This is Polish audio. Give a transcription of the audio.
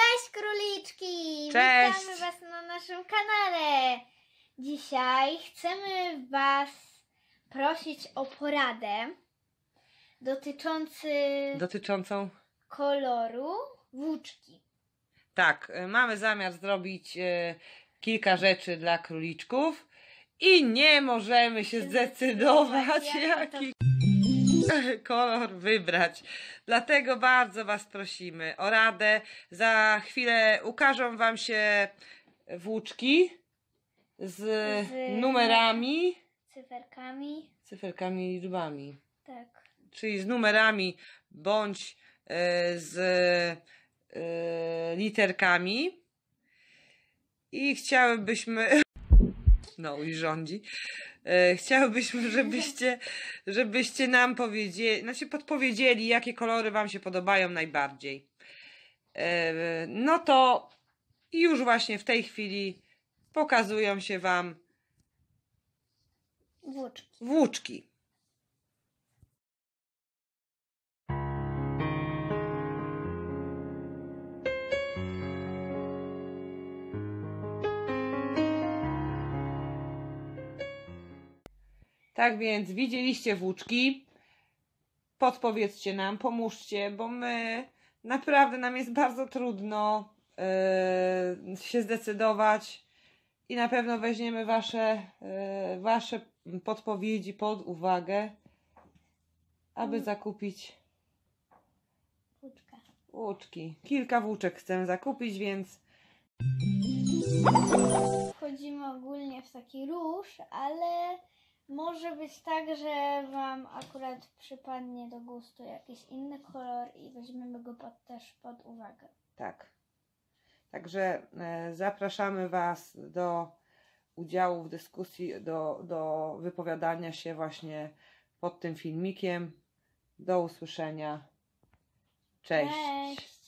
Cześć króliczki! Cześć! Witamy Was na naszym kanale. Dzisiaj chcemy Was prosić o poradę dotyczący... dotyczącą koloru włóczki. Tak, y, mamy zamiar zrobić y, kilka rzeczy dla króliczków i nie możemy się zdecydować, jaki... kolor wybrać. Dlatego bardzo Was prosimy o radę. Za chwilę ukażą Wam się włóczki z, z numerami. Cyferkami. Cyferkami i liczbami. Tak. Czyli z numerami bądź e, z e, literkami. I chciałybyśmy no i rządzi. E, chciałbyśmy, żebyście, żebyście nam powiedzieli, znaczy podpowiedzieli, jakie kolory Wam się podobają najbardziej. E, no to już właśnie w tej chwili pokazują się Wam włóczki. włóczki. Tak więc widzieliście włóczki, podpowiedzcie nam, pomóżcie, bo my naprawdę nam jest bardzo trudno yy, się zdecydować i na pewno weźmiemy wasze, yy, wasze podpowiedzi pod uwagę, aby mm. zakupić Włóczka. włóczki. Kilka włóczek chcę zakupić, więc. Chodzimy ogólnie w taki róż, ale może być tak, że Wam akurat przypadnie do gustu jakiś inny kolor i weźmiemy go pod, też pod uwagę. Tak. Także e, zapraszamy Was do udziału w dyskusji, do, do wypowiadania się właśnie pod tym filmikiem. Do usłyszenia. Cześć. Cześć.